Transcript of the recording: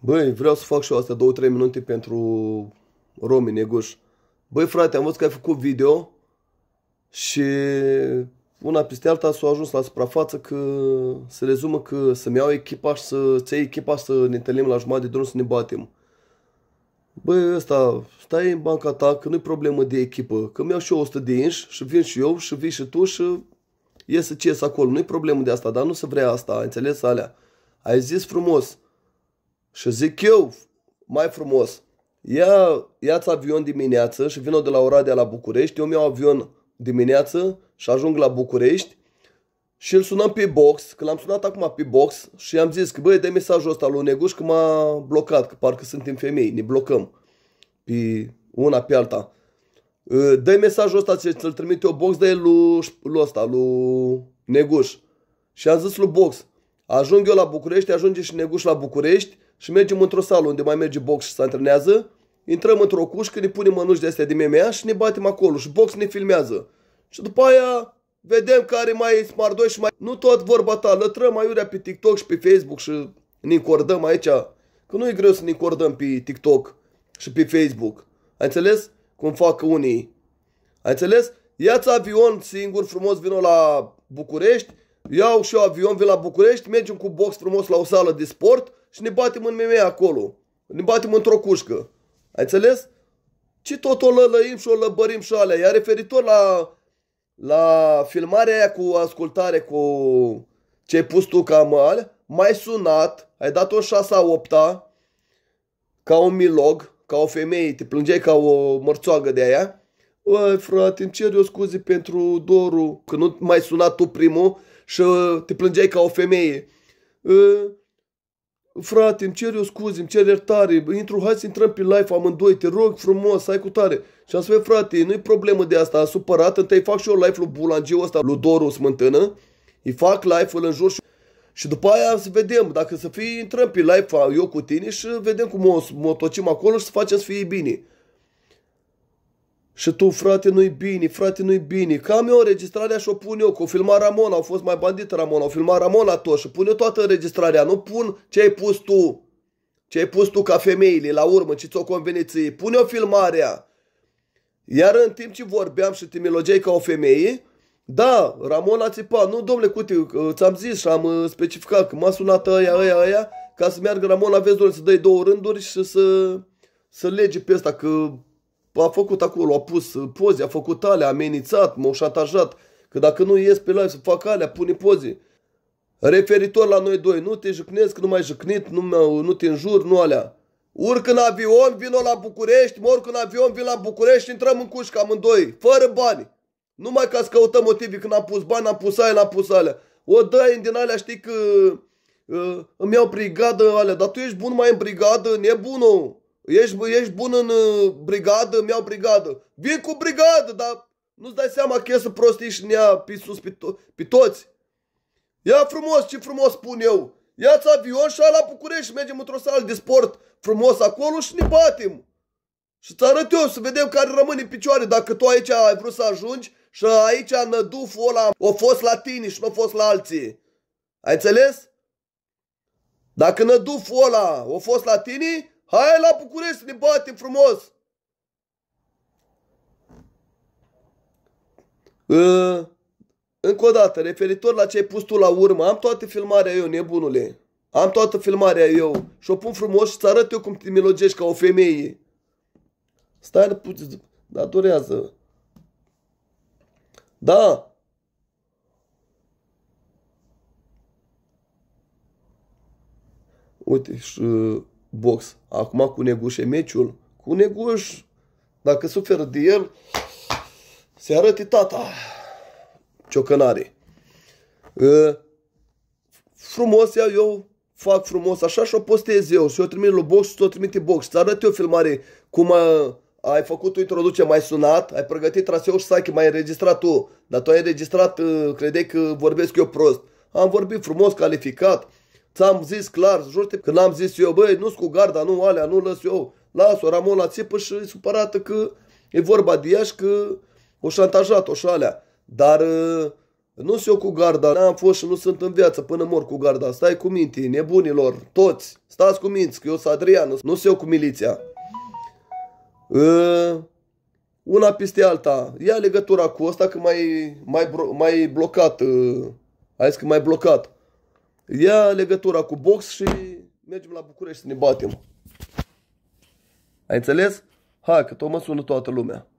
Băi, vreau să fac și eu astea 2-3 minute pentru romi Neguș. Băi, frate, am văzut că ai făcut video și una peste alta s-a ajuns la suprafață că se rezumă că să-mi iau echipa și să-ți echipa să ne întâlnim la jumătate de drum să ne batem. Băi, ăsta, stai în banca ta, că nu-i problemă de echipă, că mi-au și eu 100 de inși și vin și eu și vii și tu și iese ce acolo. Nu-i problemă de asta, dar nu se vrea asta, înțeles alea ai zis frumos. Și zic eu, mai frumos, ia, ia-ți avion dimineață și vină de la Oradea la București, eu mi-au avion dimineață și ajung la București și îl sunam pe box, că l-am sunat acum pe box și i-am zis că băi, de mesajul ăsta lui Neguș că m-a blocat, că parcă suntem femei, ne blocăm pe una pe alta. Ă, dă-i mesajul ăsta ce ți-l trimite o box, dă-i lui, lui ăsta, lui Neguș. Și am zis lui box, Ajung eu la București, ajunge și Neguș la București și mergem într-o sală unde mai merge box și se antrenează. Intrăm într-o cușcă, ne punem mănuși de astea de MMA și ne batem acolo și box ne filmează. Și după aia vedem care mai e Smart 2 și mai... Nu tot vorba ta, lătrăm aiurea pe TikTok și pe Facebook și ne încordăm aici. Că nu e greu să ne încordăm pe TikTok și pe Facebook. Ai înțeles? Cum fac unii. Ai înțeles? Ia-ți avion singur frumos, vină la București, iau și eu avion, vin la București, mergem cu box frumos la o sală de sport și ne batem în MMA acolo. Ne batem într-o cușcă. Ai înțeles? Ci tot o lălăim și o lăbărim și alea. Iar referitor la, la filmarea aia cu ascultare, cu ce ai pus tu ca mal, mai sunat, ai dat o 6 8 ca un milog, ca o femeie, te plângeai ca o mărțoagă de aia Băi, frate, îmi cer eu scuze pentru dorul că nu mai suna tu primul și te plângeai ca o femeie. Ă, frate, îmi cer eu scuze, îmi cer iertare, intru, hai să intrăm pe live amândoi, te rog frumos, ai cu tare. Și am spus, frate, nu-i problemă de asta, am supărat, întâi fac și eu live ul Bulangiu ăsta, lui Doru Smântână, îi fac live-ul în jur și... Și după aia să vedem, dacă să fii, intrăm pe live eu cu tine și vedem cum o, o tocim acolo și să facem să fie bine. Și tu, frate, nu-i bine, frate, nu-i bine. Cam eu înregistrarea și o pun eu, că o filmat Ramona, au fost mai bandită Ramon, au filmat Ramon tot și pun eu toată înregistrarea, nu pun ce ai pus tu. Ce ai pus tu ca femeile, la urmă, ce ți-o convenit ție. Pune o filmarea. Iar în timp ce vorbeam și te milogeai ca o femeie, da, Ramon a țipat. Nu, domnule Cuti, uh, ți-am zis și am uh, specificat că m-a sunat aia, aia, aia, ca să meargă Ramon la doar să dai două rânduri și să, să lege pe asta, că a făcut acolo, a pus poze, a făcut alea, a amenințat, m-au șantajat, că dacă nu ies pe live să fac alea, pune poze. Referitor la noi doi, nu te jucnesc, nu mai jucnit, nu, nu te înjur, nu alea. Urc în avion, vin la București, urc în avion, vin la București, intrăm în cușcă amândoi, fără bani. Numai ca să căutăm motive când am pus bani, am pus aia, n-am pus alea. O dai din alea, știi că uh, îmi iau brigadă alea, dar tu ești bun mai în brigadă, nebunul. Ești, ești bun în uh, brigadă, mi iau brigadă. Vin cu brigadă, dar nu-ți dai seama că să prostii și ne ia pe sus pe, to- pe toți. Ia frumos, ce frumos spun eu. Ia-ți avion și la București și mergem într-o sală de sport frumos acolo și ne batem. Și ți arăt eu să vedem care rămâne în picioare. Dacă tu aici ai vrut să ajungi și aici năduful ăla a fost la tine și nu a fost la alții. Ai înțeles? Dacă năduful ăla a fost la tine, Hai la București să ne batem frumos! Uh, încă o dată, referitor la ce ai pus tu la urmă, am toată filmarea eu, nebunule. Am toată filmarea eu și o pun frumos și îți arăt eu cum te milogești ca o femeie. Stai puțin, dar durează. Da, Uite, și box. Acum cu Neguș e meciul. Cu Neguș, dacă suferă de el, se arăte tata. Ciocănare. Frumos iau eu, fac frumos așa și o postez eu și o trimit la box și o trimite box. Să arăt eu filmare cum a, ai făcut o introducere mai sunat, ai pregătit traseul și sachi, mai ai înregistrat tu, dar tu ai înregistrat, credeai că vorbesc eu prost. Am vorbit frumos, calificat, Ți-am zis clar, jurte, când am zis eu, băi, nu-s cu garda, nu alea, nu lăs eu. Las-o, Ramon la țipă și e supărată că e vorba de ea și că o șantajat-o și alea. Dar uh, nu sunt eu cu garda, n-am fost și nu sunt în viață până mor cu garda. Stai cu minte, nebunilor, toți, stați cu minți, că eu sunt Adrian, nu sunt eu cu miliția. Uh, una peste alta, ia legătura cu asta că mai, mai, mai blocat, uh, ai zis că mai blocat ia legătura cu box și mergem la București să ne batem. Ai înțeles? Hai că tot mă sună toată lumea.